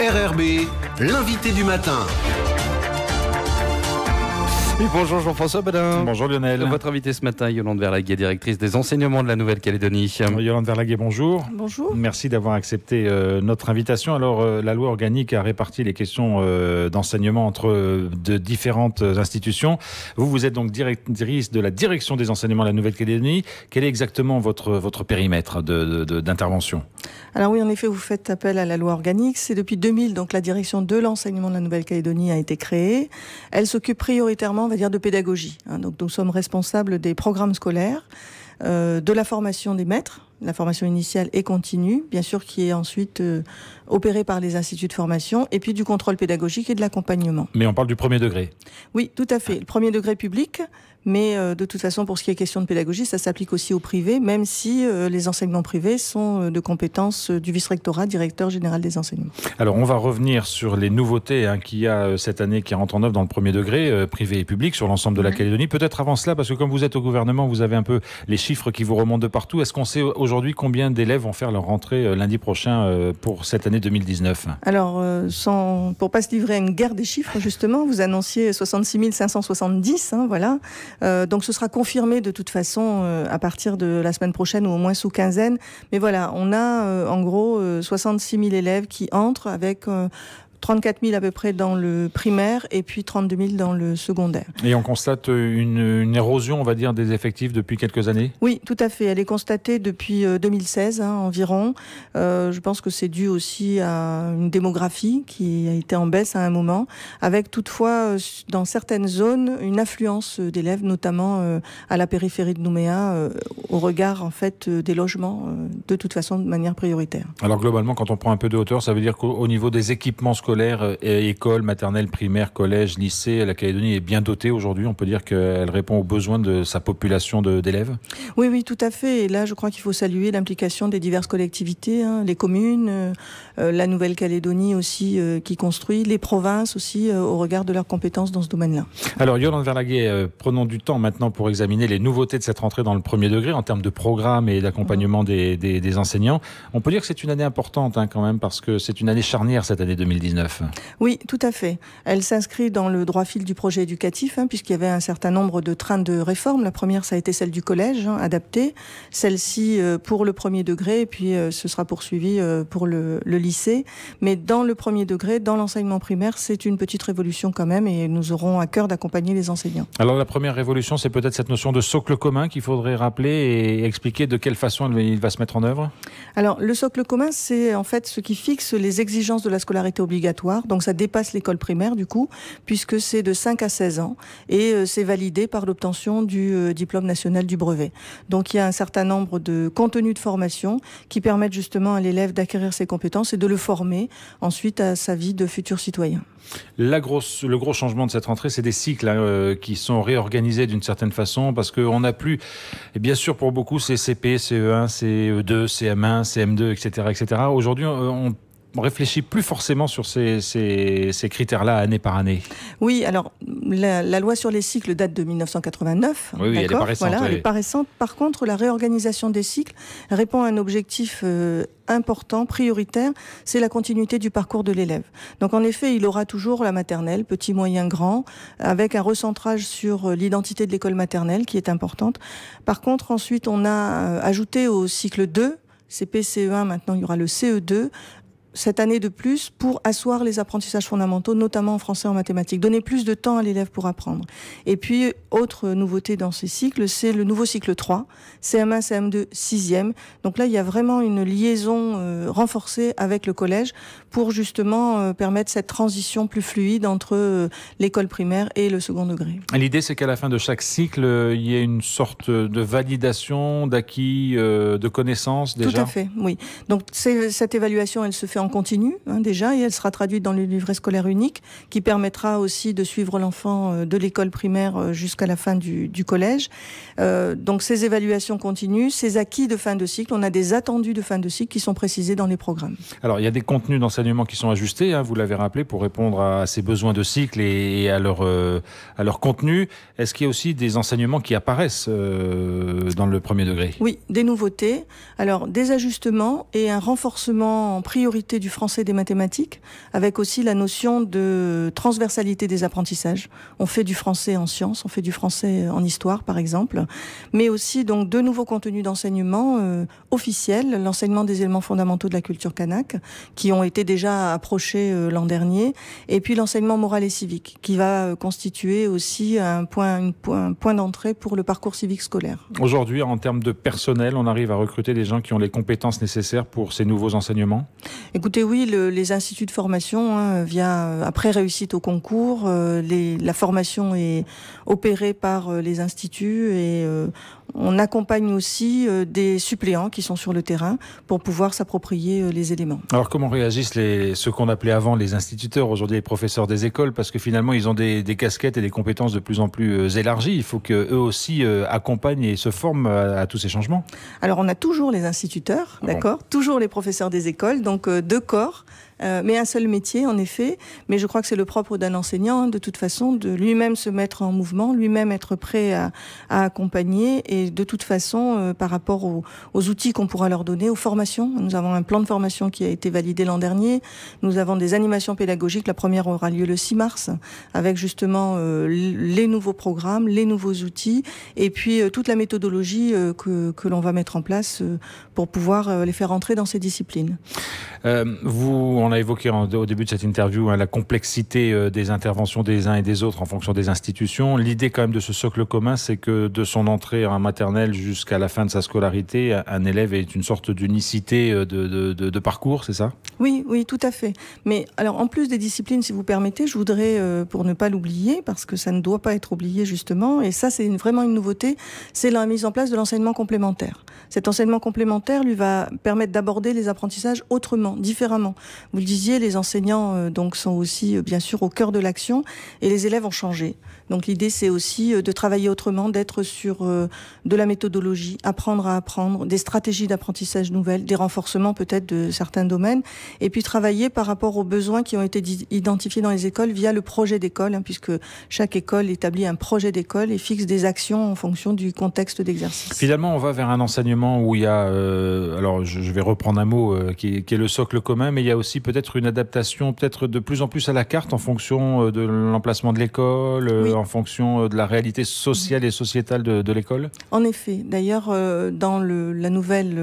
RRB, l'invité du matin bonjour Jean-François Badin. Bonjour Lionel. Votre invité ce matin, Yolande Verlaguet, directrice des enseignements de la Nouvelle-Calédonie. Yolande Verlaguet, bonjour. Bonjour. Merci d'avoir accepté euh, notre invitation. Alors, euh, la loi organique a réparti les questions euh, d'enseignement entre de différentes institutions. Vous, vous êtes donc directrice de la direction des enseignements de la Nouvelle-Calédonie. Quel est exactement votre, votre périmètre d'intervention Alors oui, en effet, vous faites appel à la loi organique. C'est depuis 2000, donc la direction de l'enseignement de la Nouvelle-Calédonie a été créée. Elle s'occupe prioritairement on va dire, de pédagogie. Hein. donc nous sommes responsables des programmes scolaires, euh, de la formation des maîtres, la formation initiale et continue, bien sûr, qui est ensuite euh, opérée par les instituts de formation, et puis du contrôle pédagogique et de l'accompagnement. Mais on parle du premier degré. Oui, tout à fait. Le premier degré public, mais euh, de toute façon, pour ce qui est question de pédagogie, ça s'applique aussi au privé, même si euh, les enseignements privés sont euh, de compétence du vice-rectorat, directeur général des enseignements. Alors, on va revenir sur les nouveautés hein, qu'il y a cette année qui rentrent en œuvre dans le premier degré, privé et public, sur l'ensemble de la mhm. Calédonie. Peut-être avant cela, parce que comme vous êtes au gouvernement, vous avez un peu les chiffres qui vous remontent de partout. Est-ce qu'on sait aujourd'hui combien d'élèves vont faire leur rentrée lundi prochain pour cette année 2019 Alors, sans, pour pas se livrer à une guerre des chiffres, justement, vous annonciez 66 570, hein, voilà. Euh, donc ce sera confirmé de toute façon euh, à partir de la semaine prochaine ou au moins sous quinzaine. Mais voilà, on a euh, en gros 66 000 élèves qui entrent avec 34 000 à peu près dans le primaire et puis 32 000 dans le secondaire. Et on constate une, érosion, on va dire, des effectifs depuis quelques années Oui, tout à fait. Elle est constatée depuis 2016 euh, hein, environ. Euh, je pense que c'est dû aussi à une démographie qui a été en baisse à un moment, avec toutefois euh, dans certaines zones une affluence d'élèves, notamment à la périphérie de Nouméa, au regard en fait des logements, de toute façon de manière prioritaire. Alors globalement, quand on prend un peu de hauteur, ça veut dire qu'au niveau des équipements scolaires, scolaire, euh, école, maternelle, primaire, collège, lycée, la Calédonie est bien dotée aujourd'hui. On peut dire qu'elle répond aux besoins de sa population d'élèves Oui, oui, tout à fait. Et là, je crois qu'il faut saluer l'implication des diverses collectivités, hein, les communes, euh, euh, la Nouvelle-Calédonie aussi qui construit, les provinces aussi au regard de leurs compétences dans ce domaine-là. Alors, Yolande Verlaguet, prenons du temps maintenant pour examiner les nouveautés de cette rentrée dans le premier degré en termes de programme et d'accompagnement mhm. des, enseignants. On peut dire que c'est une année importante hein, quand même parce que c'est une année charnière cette année 2019. Oui, tout à fait. Elle s'inscrit dans le droit fil du projet éducatif, hein, puisqu'il y avait un certain nombre de trains de réforme. La première, ça a été celle du collège, adapté. Hein, adaptée. Celle-ci euh, pour le premier degré, et puis euh, ce sera poursuivi euh, pour le, le, lycée. Mais dans le premier degré, dans l'enseignement primaire, c'est une petite révolution quand même, et nous aurons à cœur d'accompagner les enseignants. Alors la première révolution, c'est peut-être cette notion de socle commun qu'il faudrait rappeler et expliquer de quelle façon il va se mettre en œuvre. Alors le socle commun, c'est en fait ce qui fixe les exigences de la scolarité obligatoire donc ça dépasse l'école primaire du coup, puisque c'est de 5 à 16 ans et euh, c'est validé par l'obtention du euh, diplôme national du brevet. Donc il y a un certain nombre de contenus de formation qui permettent justement à l'élève d'acquérir ses compétences et de le former ensuite à sa vie de futur citoyen. La grosse, le gros changement de cette rentrée, c'est des cycles hein, euh, qui sont réorganisés d'une certaine façon parce qu'on n'a plus, et bien sûr pour beaucoup, c'est CP, CE1, CE2, CM1, CM2, etc. etc. Aujourd'hui, on réfléchit plus forcément sur ces, critères-là année par année. Oui, alors la, loi sur les cycles date de 1989. Oui, elle Voilà, elle est pas récente. Par contre, la réorganisation des cycles répond à un objectif euh, important, prioritaire, c'est la continuité du parcours de l'élève. Donc en effet, il aura toujours la maternelle, petit, moyen, grand, avec un recentrage sur euh, l'identité de l'école maternelle qui est importante. Par contre, ensuite, on a euh, ajouté au cycle 2 CP, CE1, maintenant il y aura le CE2, cette année de plus pour asseoir les apprentissages fondamentaux, notamment en français et en mathématiques. Donner plus de temps à l'élève pour apprendre. Et puis, autre nouveauté dans ces cycles, c'est le nouveau cycle 3, CM1, CM2, 6e. Donc là, il y a vraiment une liaison euh, renforcée avec le collège pour justement euh, permettre cette transition plus fluide entre euh, l'école primaire et le second degré. L'idée, c'est qu'à la fin de chaque cycle, il y ait une sorte de validation d'acquis, de connaissances déjà Tout à fait, oui. Donc cette évaluation, elle se fait en continu hein, déjà et elle sera traduite dans le livret scolaire unique qui permettra aussi de suivre l'enfant euh, de l'école primaire euh, jusqu'à la fin du, collège. Euh, donc ces évaluations continues, ces acquis de fin de cycle, on a des attendus de fin de cycle qui sont précisés dans les programmes. Alors il y a des contenus d'enseignement qui sont ajustés, hein, vous l'avez rappelé, pour répondre à ces besoins de cycle et, à, leur, à leur contenu. Est-ce qu'il y a aussi des enseignements qui apparaissent dans le premier degré Oui, des nouveautés. Alors des ajustements et un renforcement en priorité du français des mathématiques, avec aussi la notion de transversalité des apprentissages. On fait du français en sciences, on fait du français en histoire, par exemple, mais aussi donc de nouveaux contenus d'enseignement euh, officiels, l'enseignement des éléments fondamentaux de la culture kanak, qui ont été déjà approchés euh, l'an dernier, et puis l'enseignement moral et civique, qui va euh, constituer aussi un point, un point d'entrée pour le parcours civique scolaire. Aujourd'hui, en termes de personnel, on arrive à recruter des gens qui ont les compétences nécessaires pour ces nouveaux enseignements Écoutez, oui, les instituts de formation, hein, via, euh, après réussite au concours, euh, les, la formation est opérée par euh, les instituts et on accompagne aussi des suppléants qui sont sur le terrain pour pouvoir s'approprier les éléments. Alors comment réagissent les, ceux qu'on appelait avant les instituteurs, aujourd'hui les professeurs des écoles, parce que finalement ils ont des, casquettes et des compétences de plus en plus élargies. Il faut qu'eux aussi accompagnent et se forment à, tous ces changements. Alors on a toujours les instituteurs, ah d'accord, toujours les professeurs des écoles, donc deux corps euh, mais un seul métier en effet. Mais je crois que c'est le propre d'un enseignant, de toute façon, de lui-même se mettre en mouvement, lui-même être prêt à, à, accompagner. Et de toute façon, euh, par rapport aux, outils qu'on pourra leur donner, aux formations, nous avons un plan de formation qui a été validé l'an dernier. Nous avons des animations pédagogiques. La première aura lieu le 6 mars, avec justement euh, les nouveaux programmes, les nouveaux outils, et puis toute la méthodologie que, que l'on va mettre en place pour pouvoir les faire entrer dans ces disciplines. vous on a évoqué au début de cette interview hein, la complexité euh, des interventions des uns et des autres en fonction des institutions. L'idée quand même de ce socle commun, c'est que de son entrée en maternelle jusqu'à la fin de sa scolarité, un élève est une sorte d'unicité euh, de, parcours, c'est ça Oui, oui, tout à fait. Mais alors en plus des disciplines, si vous permettez, je voudrais, euh, pour ne pas l'oublier, parce que ça ne doit pas être oublié justement, et ça c'est vraiment une nouveauté, c'est la mise en place de l'enseignement complémentaire. Cet enseignement complémentaire lui va permettre d'aborder les apprentissages autrement, différemment. Vous le disiez, les enseignants euh, donc sont aussi euh, bien sûr au cœur de l'action et les élèves ont changé. Donc l'idée c'est aussi euh, de travailler autrement, d'être sur de la méthodologie, apprendre à apprendre, des stratégies d'apprentissage nouvelles, des renforcements peut-être de certains domaines, et puis travailler par rapport aux besoins qui ont été identifiés dans les écoles via le projet d'école, hein, puisque chaque école établit un projet d'école et fixe des actions en fonction du contexte d'exercice. Finalement, on va vers un enseignement où il y a, alors je, vais reprendre un mot qui, est, qui, est, le socle commun, mais il y a aussi peut-être une adaptation peut-être de plus en plus à la carte en fonction euh, de l'emplacement de l'école, euh, en fonction euh, de la réalité sociale et sociétale de, l'école En effet. D'ailleurs, dans la nouvelle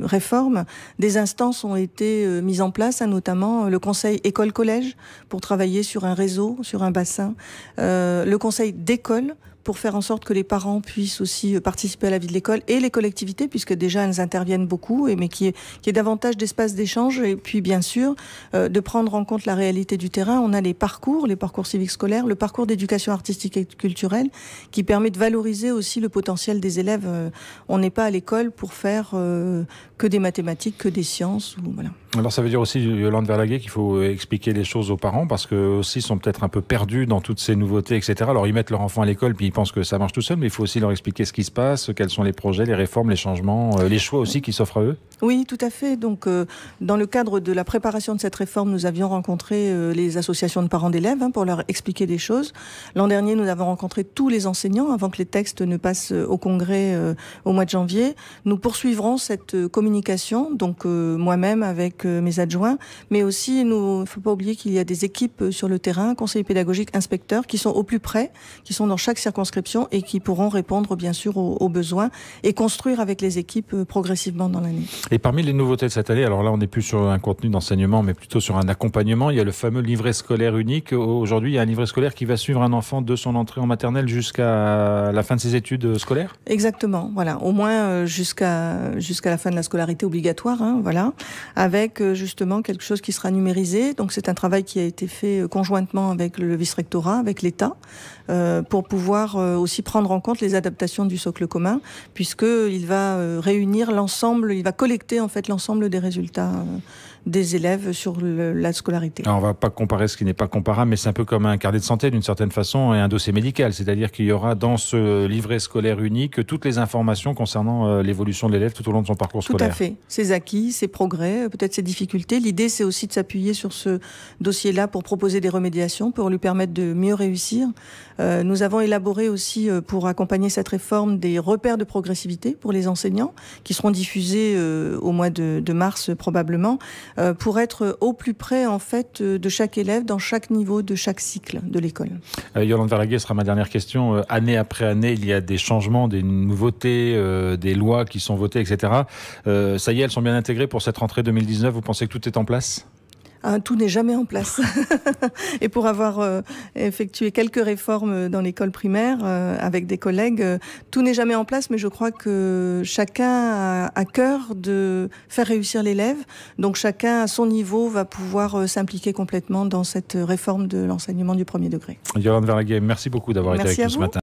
réforme, des instances ont été mises en place, hein, notamment le conseil école-collège pour travailler sur un réseau, sur un bassin, le conseil d'école pour faire en sorte que les parents puissent aussi euh, participer à la vie de l'école et les collectivités, puisque déjà elles interviennent beaucoup, mais qui est qui davantage d'espace d'échange et puis bien sûr euh, de prendre en compte la réalité du terrain. On a les parcours, les parcours civiques scolaires, le parcours d'éducation artistique et culturelle, qui permet de valoriser aussi le potentiel des élèves. Euh, on n'est pas à l'école pour faire que des mathématiques, que des sciences, ou voilà. Alors ça veut dire aussi, Yolande Verlaguet, qu'il faut expliquer les choses aux parents parce que aussi sont peut-être un peu perdus dans toutes ces nouveautés, etc. Alors ils mettent leur enfant à l'école puis ils pensent que ça marche tout seul, mais il faut aussi leur expliquer ce qui se passe, quels sont les projets, les réformes, les changements, euh, les choix aussi qui s'offrent à eux. Oui, tout à fait. Donc euh, dans le cadre de la préparation de cette réforme, nous avions rencontré euh, les associations de parents d'élèves hein, pour leur expliquer des choses. L'an dernier, nous avons rencontré tous les enseignants avant que les textes ne passent au congrès au mois de janvier. Nous poursuivrons cette communication, donc moi-même avec mes adjoints, mais aussi, il ne faut pas oublier qu'il y a des équipes euh, sur le terrain, conseillers pédagogiques, inspecteurs, qui sont au plus près, qui sont dans chaque circonscription et qui pourront répondre bien sûr aux, besoins et construire avec les équipes euh, progressivement dans l'année. Et parmi les nouveautés de cette année, alors là on n'est plus sur un contenu d'enseignement, mais plutôt sur un accompagnement, il y a le fameux livret scolaire unique. Aujourd'hui, il y a un livret scolaire qui va suivre un enfant de son entrée en maternelle jusqu'à la fin de ses études euh, scolaires Exactement, voilà, au moins jusqu'à jusqu'à la fin de la scolarité obligatoire, hein, voilà, avec euh, justement quelque chose qui sera numérisé. Donc c'est un travail qui a été fait euh, conjointement avec le vice-rectorat, avec l'État, euh, pour pouvoir aussi prendre en compte les adaptations du socle commun, puisqu'il va réunir l'ensemble, il va collecter en fait l'ensemble des résultats des élèves sur la scolarité. on ne va pas comparer ce qui n'est pas comparable, mais c'est un peu comme un carnet de santé d'une certaine façon et un dossier médical. C'est-à-dire qu'il y aura dans ce livret scolaire unique toutes les informations concernant euh, l'évolution de l'élève tout au long de son parcours scolaire. Tout à fait. Ses acquis, ses progrès, euh, peut-être ses difficultés. L'idée, c'est aussi de s'appuyer sur ce dossier-là pour proposer des remédiations, pour lui permettre de mieux réussir. Euh, nous avons élaboré aussi, pour accompagner cette réforme, des repères de progressivité pour les enseignants qui seront diffusés au mois de, de mars probablement euh, pour être au plus près en fait euh, de chaque élève dans chaque niveau de chaque cycle de l'école. Euh, Yolande Verlaguer sera ma dernière question. année après année, il y a des changements, des nouveautés, des lois qui sont votées, etc. ça y est, elles sont bien intégrées pour cette rentrée 2019. Vous pensez que tout est en place Hein, tout n'est jamais en place. et pour avoir euh, effectué quelques réformes euh, dans l'école primaire euh, avec des collègues, tout n'est jamais en place, mais je crois que chacun a cœur de faire réussir l'élève. Donc chacun à son niveau va pouvoir s'impliquer complètement dans cette réforme de l'enseignement du premier degré. Yolande merci beaucoup d'avoir été avec nous ce matin.